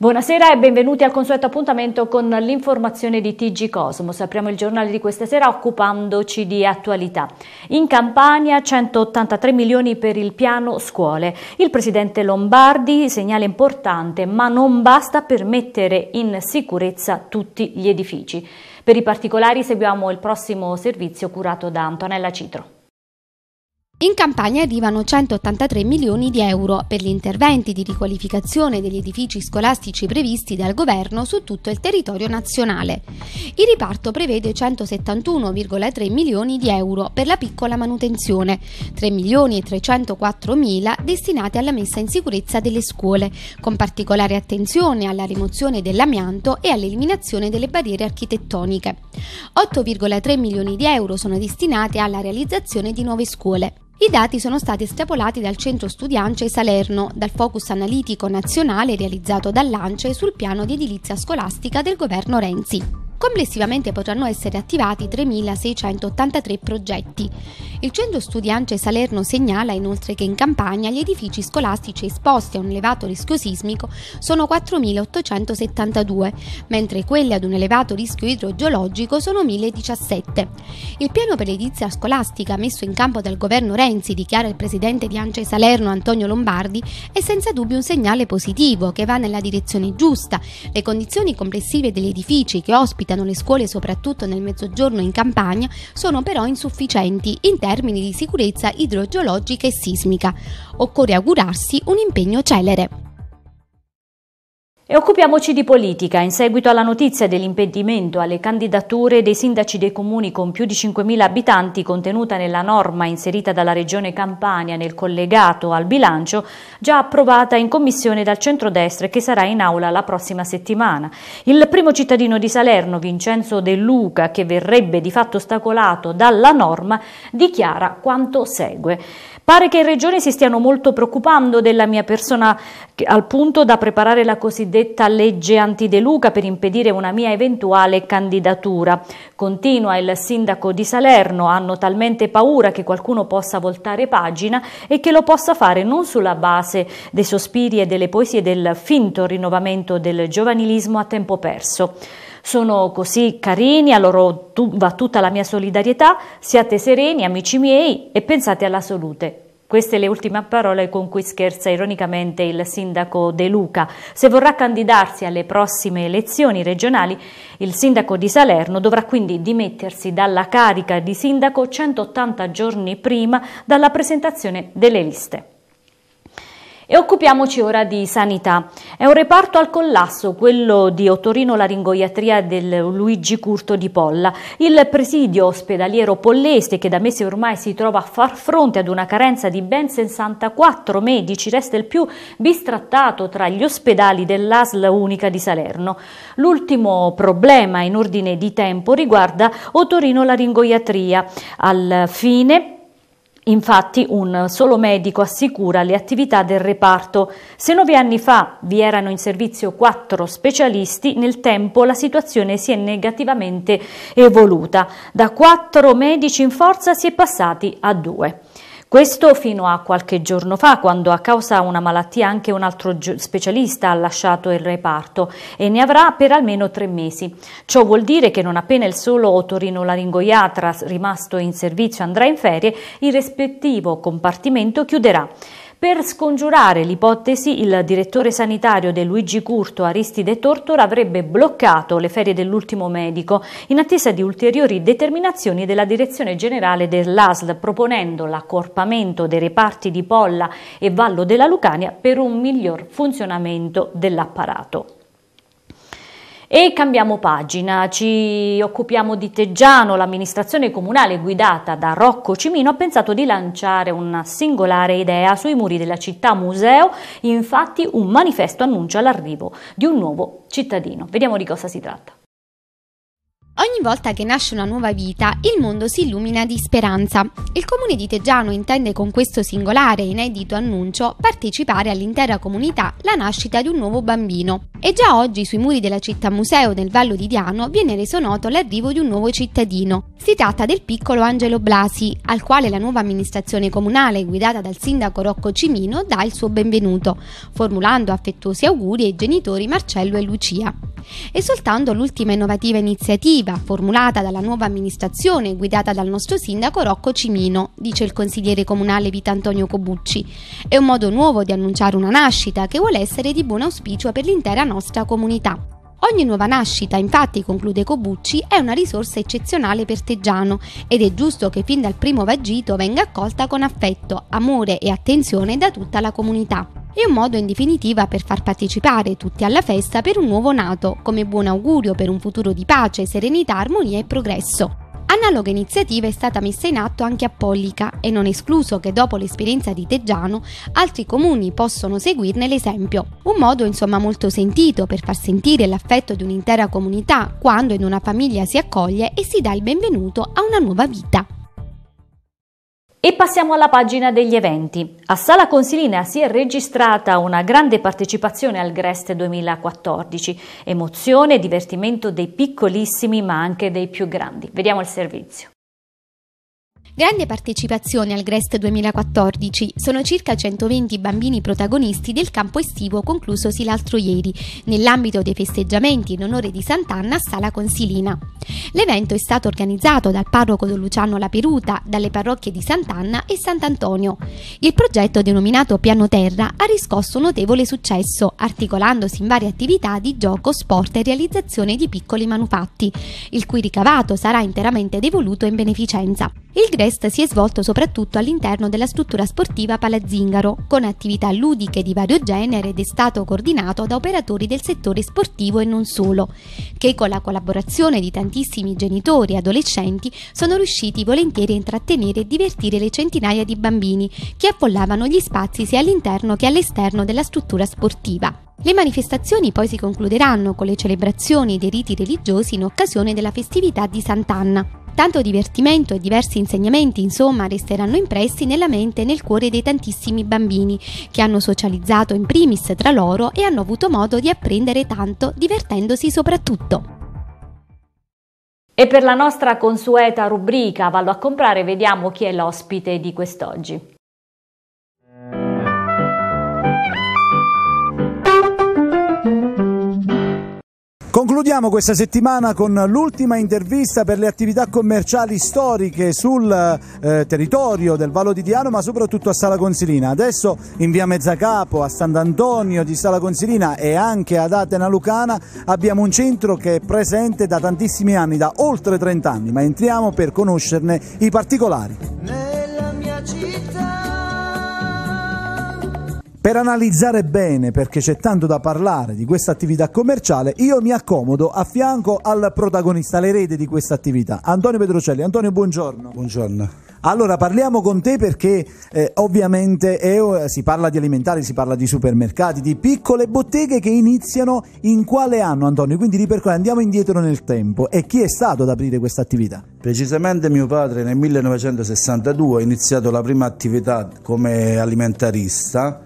Buonasera e benvenuti al consueto appuntamento con l'informazione di TG Cosmos. Apriamo il giornale di questa sera occupandoci di attualità. In Campania 183 milioni per il piano scuole. Il presidente Lombardi segnale importante, ma non basta per mettere in sicurezza tutti gli edifici. Per i particolari seguiamo il prossimo servizio curato da Antonella Citro. In campagna arrivano 183 milioni di euro per gli interventi di riqualificazione degli edifici scolastici previsti dal governo su tutto il territorio nazionale. Il riparto prevede 171,3 milioni di euro per la piccola manutenzione, 3 milioni e 304 mila destinati alla messa in sicurezza delle scuole, con particolare attenzione alla rimozione dell'amianto e all'eliminazione delle barriere architettoniche. 8,3 milioni di euro sono destinati alla realizzazione di nuove scuole. I dati sono stati estrapolati dal centro studiance Salerno, dal focus analitico nazionale realizzato dall'ANCE sul piano di edilizia scolastica del governo Renzi. Complessivamente potranno essere attivati 3.683 progetti. Il centro studi ANCE Salerno segnala inoltre che in campagna gli edifici scolastici esposti a un elevato rischio sismico sono 4.872, mentre quelli ad un elevato rischio idrogeologico sono 1.017. Il piano per l'edilizia scolastica messo in campo dal governo Renzi, dichiara il presidente di ANCE Salerno Antonio Lombardi, è senza dubbio un segnale positivo che va nella direzione giusta. Le condizioni complessive degli edifici che ospitano abitano le scuole soprattutto nel mezzogiorno in campagna sono però insufficienti in termini di sicurezza idrogeologica e sismica. Occorre augurarsi un impegno celere. E occupiamoci di politica. In seguito alla notizia dell'impedimento alle candidature dei sindaci dei comuni con più di 5.000 abitanti contenuta nella norma inserita dalla Regione Campania nel collegato al bilancio, già approvata in commissione dal centrodestra e che sarà in aula la prossima settimana. Il primo cittadino di Salerno, Vincenzo De Luca, che verrebbe di fatto ostacolato dalla norma, dichiara quanto segue. Pare che in Regione si stiano molto preoccupando della mia persona al punto da preparare la cosiddetta legge antideluca per impedire una mia eventuale candidatura. Continua il sindaco di Salerno, hanno talmente paura che qualcuno possa voltare pagina e che lo possa fare non sulla base dei sospiri e delle poesie del finto rinnovamento del giovanilismo a tempo perso. Sono così carini, a loro va tutta la mia solidarietà, siate sereni amici miei e pensate alla salute. Queste le ultime parole con cui scherza ironicamente il sindaco De Luca. Se vorrà candidarsi alle prossime elezioni regionali, il sindaco di Salerno dovrà quindi dimettersi dalla carica di sindaco 180 giorni prima dalla presentazione delle liste. E occupiamoci ora di sanità. È un reparto al collasso, quello di Otorino Laringoiatria del Luigi Curto di Polla. Il presidio ospedaliero polleste, che da mesi ormai si trova a far fronte ad una carenza di ben 64 medici, resta il più bistrattato tra gli ospedali dell'ASL Unica di Salerno. L'ultimo problema in ordine di tempo riguarda Otorino Laringoiatria. Al fine Infatti un solo medico assicura le attività del reparto. Se nove anni fa vi erano in servizio quattro specialisti, nel tempo la situazione si è negativamente evoluta. Da quattro medici in forza si è passati a due. Questo fino a qualche giorno fa, quando a causa una malattia anche un altro specialista ha lasciato il reparto e ne avrà per almeno tre mesi. Ciò vuol dire che non appena il solo otorinolaringoiatra rimasto in servizio andrà in ferie, il rispettivo compartimento chiuderà. Per scongiurare l'ipotesi, il direttore sanitario De Luigi Curto, Aristide Tortora, avrebbe bloccato le ferie dell'ultimo medico in attesa di ulteriori determinazioni della direzione generale dell'ASL, proponendo l'accorpamento dei reparti di Polla e Vallo della Lucania per un miglior funzionamento dell'apparato. E cambiamo pagina, ci occupiamo di Teggiano, l'amministrazione comunale guidata da Rocco Cimino ha pensato di lanciare una singolare idea sui muri della città museo, infatti un manifesto annuncia l'arrivo di un nuovo cittadino. Vediamo di cosa si tratta. Ogni volta che nasce una nuova vita, il mondo si illumina di speranza. Il comune di Teggiano intende con questo singolare e inedito annuncio partecipare all'intera comunità la nascita di un nuovo bambino. E già oggi sui muri della città museo nel Vallo di Diano viene reso noto l'arrivo di un nuovo cittadino. Si tratta del piccolo Angelo Blasi, al quale la nuova amministrazione comunale guidata dal sindaco Rocco Cimino dà il suo benvenuto, formulando affettuosi auguri ai genitori Marcello e Lucia. E soltanto l'ultima innovativa iniziativa, formulata dalla nuova amministrazione guidata dal nostro sindaco Rocco Cimino, dice il consigliere comunale Vita Antonio Cobucci. È un modo nuovo di annunciare una nascita che vuole essere di buon auspicio per l'intera nostra comunità. Ogni nuova nascita, infatti, conclude Cobucci, è una risorsa eccezionale per Teggiano ed è giusto che fin dal primo vagito venga accolta con affetto, amore e attenzione da tutta la comunità. È un modo in definitiva per far partecipare tutti alla festa per un nuovo nato, come buon augurio per un futuro di pace, serenità, armonia e progresso. Analoga iniziativa è stata messa in atto anche a Pollica e non escluso che dopo l'esperienza di Teggiano altri comuni possono seguirne l'esempio. Un modo insomma molto sentito per far sentire l'affetto di un'intera comunità quando in una famiglia si accoglie e si dà il benvenuto a una nuova vita. E passiamo alla pagina degli eventi. A Sala Consilina si è registrata una grande partecipazione al Grest 2014. Emozione e divertimento dei piccolissimi ma anche dei più grandi. Vediamo il servizio. Grande partecipazione al Grest 2014 sono circa 120 bambini protagonisti del campo estivo conclusosi l'altro ieri, nell'ambito dei festeggiamenti in onore di Sant'Anna a Sala Consilina. L'evento è stato organizzato dal parroco Don Luciano La Peruta, dalle parrocchie di Sant'Anna e Sant'Antonio. Il progetto, denominato Piano Terra, ha riscosso un notevole successo, articolandosi in varie attività di gioco, sport e realizzazione di piccoli manufatti, il cui ricavato sarà interamente devoluto in beneficenza. Il Grest si è svolto soprattutto all'interno della struttura sportiva Palazzingaro, con attività ludiche di vario genere ed è stato coordinato da operatori del settore sportivo e non solo, che con la collaborazione di tantissimi genitori e adolescenti sono riusciti volentieri a intrattenere e divertire le centinaia di bambini che affollavano gli spazi sia all'interno che all'esterno della struttura sportiva. Le manifestazioni poi si concluderanno con le celebrazioni dei riti religiosi in occasione della festività di Sant'Anna. Tanto divertimento e diversi insegnamenti, insomma, resteranno impressi nella mente e nel cuore dei tantissimi bambini che hanno socializzato in primis tra loro e hanno avuto modo di apprendere tanto, divertendosi soprattutto. E per la nostra consueta rubrica Vallo a comprare, vediamo chi è l'ospite di quest'oggi. Concludiamo questa settimana con l'ultima intervista per le attività commerciali storiche sul eh, territorio del Vallo di Diano ma soprattutto a Sala Consilina. Adesso in via Mezzacapo, a Sant'Antonio di Sala Consilina e anche ad Atena Lucana abbiamo un centro che è presente da tantissimi anni, da oltre 30 anni, ma entriamo per conoscerne i particolari. Nella mia città per analizzare bene, perché c'è tanto da parlare di questa attività commerciale, io mi accomodo a fianco al protagonista, l'erede di questa attività, Antonio Pedrocelli. Antonio, buongiorno. Buongiorno. Allora parliamo con te perché eh, ovviamente eh, si parla di alimentari, si parla di supermercati, di piccole botteghe che iniziano in quale anno Antonio? Quindi ripercorre, andiamo indietro nel tempo e chi è stato ad aprire questa attività? Precisamente mio padre nel 1962 ha iniziato la prima attività come alimentarista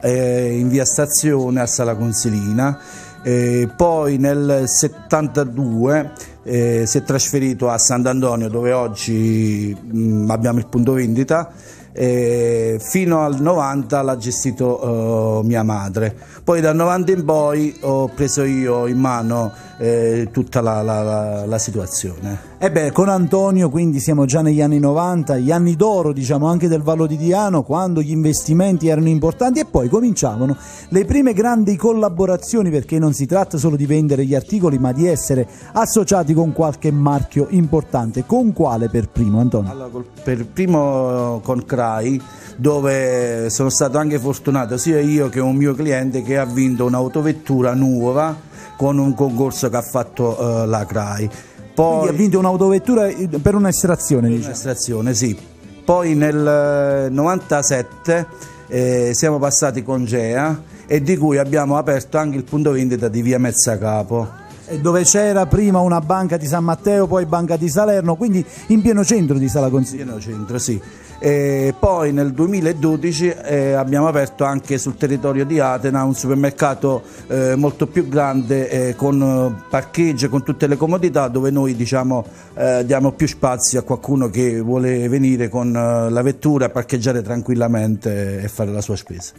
eh, in via Stazione a Sala Consilina. Eh, poi nel 72 eh, si è trasferito a Sant'Antonio dove oggi mh, mm, abbiamo il punto vendita. Eh, fino al 90 l'ha gestito eh, mia madre. Poi dal 90 in poi ho preso io in mano eh, tutta la, la, la, la situazione. E eh beh, con Antonio quindi siamo già negli anni 90, gli anni d'oro diciamo anche del Vallo di Diano, quando gli investimenti erano importanti e poi cominciavano le prime grandi collaborazioni perché non si tratta solo di vendere gli articoli ma di essere associati con qualche marchio importante. Con quale per primo Antonio? Allora, per primo con Crai dove sono stato anche fortunato sia io che un mio cliente che ha vinto un'autovettura nuova con un concorso che ha fatto eh, la CRAI. Poi, Quindi ha vinto un'autovettura eh, per un'estrazione. Diciamo. Un'estrazione, sì. Poi nel 97 eh, eh, siamo passati con GEA e di cui abbiamo aperto anche il punto vendita di via Mezzacapo dove c'era prima una banca di San Matteo, poi banca di Salerno, quindi in pieno centro di Sala Consiglio. In pieno centro, sì. E poi nel 2012 eh, abbiamo aperto anche sul territorio di Atena un supermercato eh, molto più grande eh, con eh, parcheggio, con tutte le comodità dove noi diciamo, eh, diamo più spazio a qualcuno che vuole venire con eh, la vettura, a parcheggiare tranquillamente e fare la sua spesa.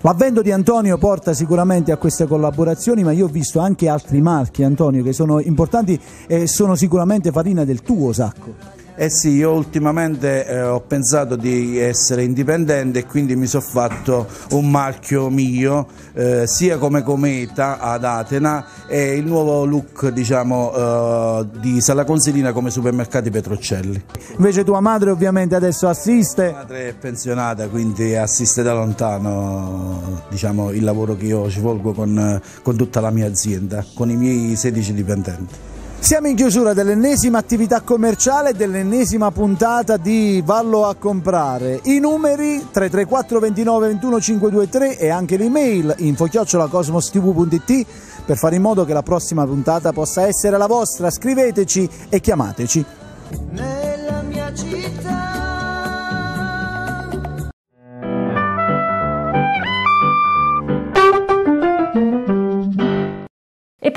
L'avvento di Antonio porta sicuramente a queste collaborazioni, ma io ho visto anche altri marchi, Antonio, che sono importanti e sono sicuramente farina del tuo sacco. Eh sì, io ultimamente eh, ho pensato di essere indipendente e quindi mi sono fatto un marchio mio, eh, sia come cometa ad Atena e il nuovo look diciamo, eh, di Sala Consilina come supermercati Petrocelli. Invece tua madre ovviamente adesso assiste? Mia madre è pensionata quindi assiste da lontano diciamo, il lavoro che io svolgo con, con tutta la mia azienda, con i miei 16 dipendenti. Siamo in chiusura dell'ennesima attività commerciale dell'ennesima puntata di Vallo a comprare. I numeri 334 29 21 523 e anche l'email info-cosmostv.it per fare in modo che la prossima puntata possa essere la vostra. Scriveteci e chiamateci.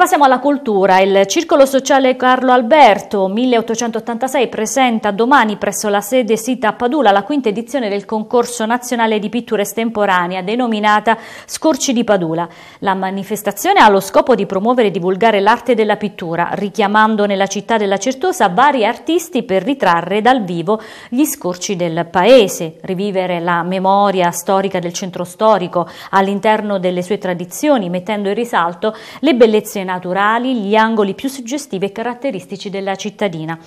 passiamo alla cultura. Il Circolo Sociale Carlo Alberto 1886 presenta domani presso la sede sita a Padula la quinta edizione del concorso nazionale di pittura estemporanea denominata Scorci di Padula. La manifestazione ha lo scopo di promuovere e divulgare l'arte della pittura, richiamando nella città della Certosa vari artisti per ritrarre dal vivo gli scorci del paese, rivivere la memoria storica del centro storico all'interno delle sue tradizioni, mettendo in risalto le bellezze naturali naturali, gli angoli più suggestivi e caratteristici della cittadina.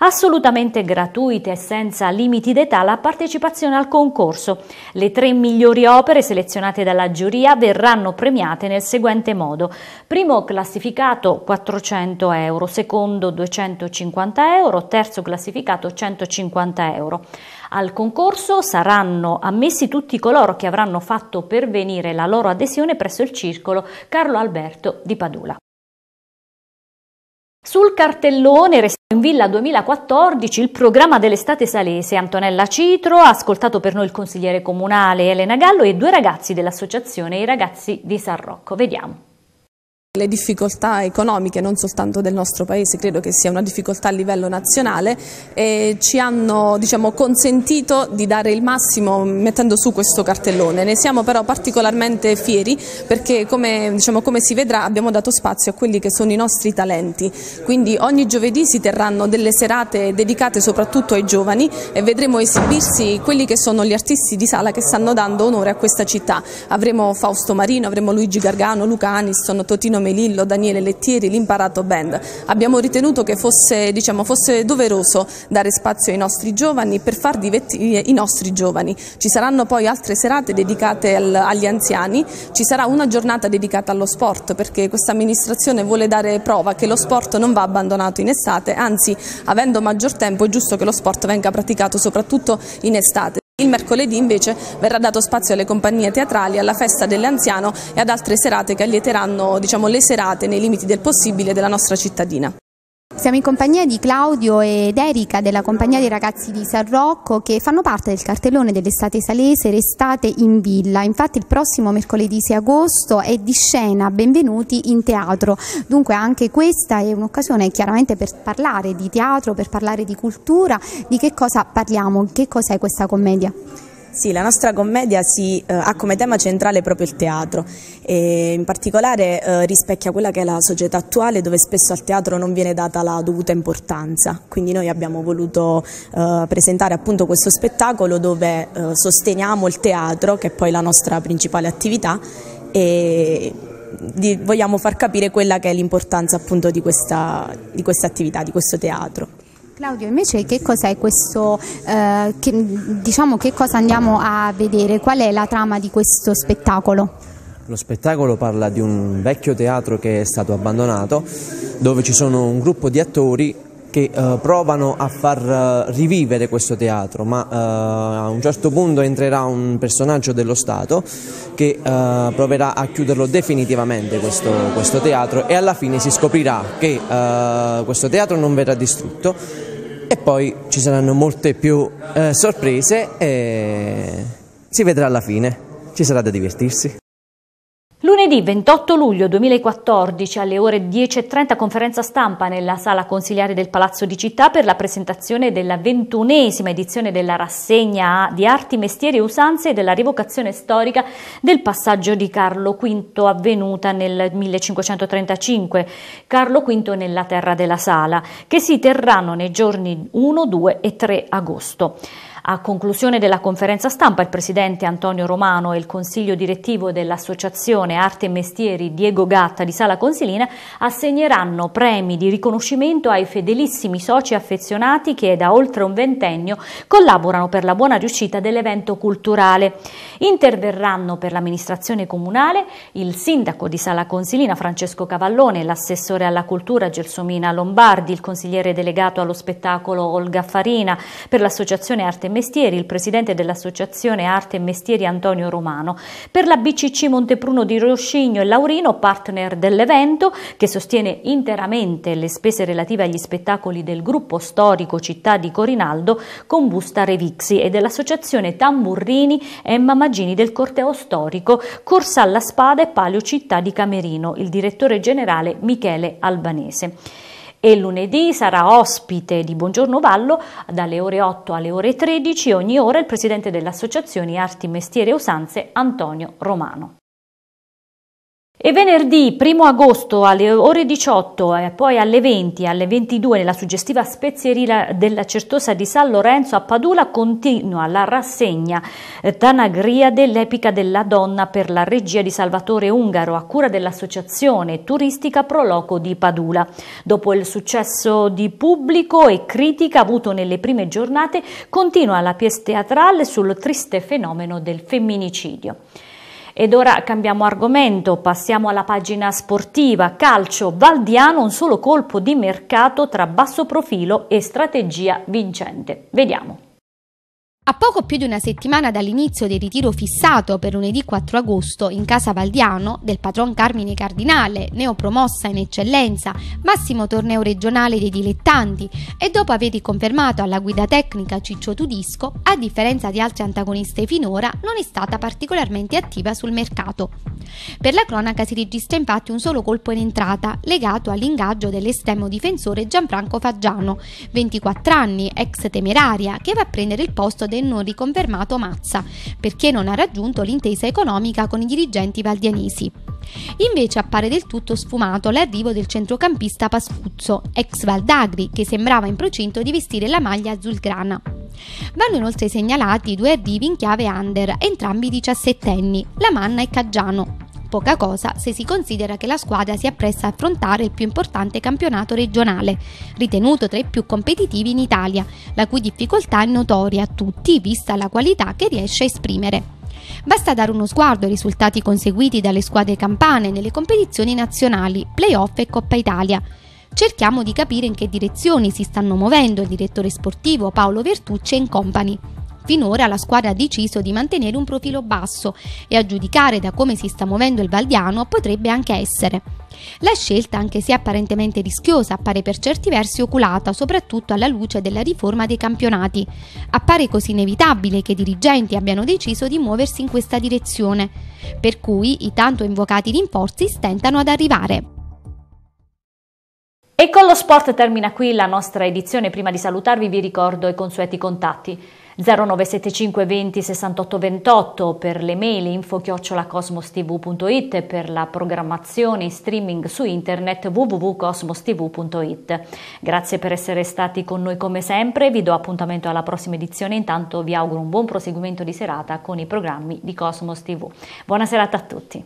Assolutamente gratuita e senza limiti d'età la partecipazione al concorso. Le tre migliori opere selezionate dalla giuria verranno premiate nel seguente modo. Primo classificato 400 euro, secondo 250 euro, terzo classificato 150 euro. Al concorso saranno ammessi tutti coloro che avranno fatto pervenire la loro adesione presso il circolo Carlo Alberto di Padula. Sul cartellone Restiamo in Villa 2014, il programma dell'estate salese, Antonella Citro, ha ascoltato per noi il consigliere comunale Elena Gallo e due ragazzi dell'associazione I Ragazzi di San Rocco. Vediamo. Le difficoltà economiche non soltanto del nostro Paese, credo che sia una difficoltà a livello nazionale, e ci hanno diciamo, consentito di dare il massimo mettendo su questo cartellone. Ne siamo però particolarmente fieri perché come, diciamo, come si vedrà abbiamo dato spazio a quelli che sono i nostri talenti, quindi ogni giovedì si terranno delle serate dedicate soprattutto ai giovani e vedremo esibirsi quelli che sono gli artisti di sala che stanno dando onore a questa città. Avremo Fausto Marino, avremo Luigi Gargano, Luca Aniston, Totino come Lillo, Daniele Lettieri, l'Imparato Band. Abbiamo ritenuto che fosse, diciamo, fosse doveroso dare spazio ai nostri giovani per far divertire i nostri giovani. Ci saranno poi altre serate dedicate al, agli anziani, ci sarà una giornata dedicata allo sport perché questa amministrazione vuole dare prova che lo sport non va abbandonato in estate, anzi avendo maggior tempo è giusto che lo sport venga praticato soprattutto in estate. Il mercoledì invece verrà dato spazio alle compagnie teatrali, alla festa dell'anziano e ad altre serate che allieteranno diciamo, le serate nei limiti del possibile della nostra cittadina. Siamo in compagnia di Claudio ed Erika della compagnia dei ragazzi di San Rocco che fanno parte del cartellone dell'estate salese Restate in Villa. Infatti il prossimo mercoledì 6 agosto è di scena Benvenuti in teatro. Dunque anche questa è un'occasione chiaramente per parlare di teatro, per parlare di cultura, di che cosa parliamo, che cos'è questa commedia. Sì, la nostra commedia si, eh, ha come tema centrale proprio il teatro e in particolare eh, rispecchia quella che è la società attuale dove spesso al teatro non viene data la dovuta importanza, quindi noi abbiamo voluto eh, presentare appunto questo spettacolo dove eh, sosteniamo il teatro che è poi la nostra principale attività e di, vogliamo far capire quella che è l'importanza appunto di questa, di questa attività, di questo teatro. Claudio, invece che cos'è questo, eh, che, diciamo che cosa andiamo a vedere, qual è la trama di questo spettacolo? Lo spettacolo parla di un vecchio teatro che è stato abbandonato, dove ci sono un gruppo di attori che eh, provano a far eh, rivivere questo teatro, ma eh, a un certo punto entrerà un personaggio dello Stato che eh, proverà a chiuderlo definitivamente questo, questo, teatro e alla fine si scoprirà che eh, questo teatro non verrà distrutto, e poi ci saranno molte più eh, sorprese e si vedrà alla fine, ci sarà da divertirsi. Lunedì 28 luglio 2014 alle ore 10.30 conferenza stampa nella sala consiliare del Palazzo di Città per la presentazione della ventunesima edizione della rassegna di arti, mestieri e usanze e della rivocazione storica del passaggio di Carlo V avvenuta nel 1535, Carlo V nella terra della sala, che si terranno nei giorni 1, 2 e 3 agosto. A conclusione della conferenza stampa il presidente Antonio Romano e il consiglio direttivo dell'Associazione Arte e Mestieri Diego Gatta di Sala Consilina assegneranno premi di riconoscimento ai fedelissimi soci affezionati che da oltre un ventennio collaborano per la buona riuscita dell'evento culturale. Interverranno per l'amministrazione comunale il sindaco di Sala Consilina Francesco Cavallone, l'assessore alla cultura Gelsomina Lombardi, il consigliere delegato allo spettacolo Olga Farina, per l'associazione Arte e Mestieri Mestieri, il presidente dell'Associazione Arte e Mestieri Antonio Romano, per la BCC Montepruno di Roscigno e Laurino, partner dell'evento, che sostiene interamente le spese relative agli spettacoli del gruppo storico Città di Corinaldo con Busta Revixi e dell'Associazione Tamburrini e Mamagini del Corteo Storico, Corsa alla Spada e Palio Città di Camerino, il direttore generale Michele Albanese e lunedì sarà ospite di Buongiorno Vallo dalle ore 8 alle ore 13 ogni ora il presidente dell'Associazione Arti, Mestiere e Usanze Antonio Romano. E venerdì 1 agosto alle ore 18 e poi alle 20 e alle 22 nella suggestiva spezieria della Certosa di San Lorenzo a Padula continua la rassegna eh, Tanagria dell'Epica della Donna per la regia di Salvatore Ungaro a cura dell'Associazione Turistica Proloco di Padula. Dopo il successo di pubblico e critica avuto nelle prime giornate continua la pièce teatrale sul triste fenomeno del femminicidio. Ed ora cambiamo argomento, passiamo alla pagina sportiva. Calcio, Valdiano, un solo colpo di mercato tra basso profilo e strategia vincente. Vediamo. A poco più di una settimana dall'inizio del ritiro fissato per lunedì 4 agosto in casa Valdiano del patron Carmine Cardinale, neopromossa in eccellenza, massimo torneo regionale dei dilettanti, e dopo aver riconfermato alla guida tecnica Ciccio Tudisco, a differenza di altre antagoniste finora, non è stata particolarmente attiva sul mercato. Per la cronaca si registra infatti un solo colpo in entrata, legato all'ingaggio dell'estremo difensore Gianfranco Faggiano, 24 anni, ex temeraria, che va a prendere il posto del e non riconfermato Mazza, perché non ha raggiunto l'intesa economica con i dirigenti valdianesi. Invece appare del tutto sfumato l'arrivo del centrocampista Pascuzzo, ex Valdagri, che sembrava in procinto di vestire la maglia azulgrana. Vanno inoltre segnalati due arrivi in chiave under, entrambi diciassettenni, Lamanna e Caggiano, poca cosa se si considera che la squadra si appresta a affrontare il più importante campionato regionale, ritenuto tra i più competitivi in Italia, la cui difficoltà è notoria a tutti vista la qualità che riesce a esprimere. Basta dare uno sguardo ai risultati conseguiti dalle squadre campane nelle competizioni nazionali, playoff e Coppa Italia. Cerchiamo di capire in che direzioni si stanno muovendo il direttore sportivo Paolo Vertucci e Company. Finora la squadra ha deciso di mantenere un profilo basso e a giudicare da come si sta muovendo il Valdiano potrebbe anche essere. La scelta, anche se apparentemente rischiosa, appare per certi versi oculata, soprattutto alla luce della riforma dei campionati. Appare così inevitabile che i dirigenti abbiano deciso di muoversi in questa direzione, per cui i tanto invocati rinforzi stentano ad arrivare. E con lo sport termina qui la nostra edizione. Prima di salutarvi vi ricordo i consueti contatti. 0975 20 68 28 per le mail info chiocciolacosmostv.it per la programmazione in streaming su internet www.cosmostv.it. Grazie per essere stati con noi come sempre, vi do appuntamento alla prossima edizione, intanto vi auguro un buon proseguimento di serata con i programmi di Cosmos TV. Buona serata a tutti.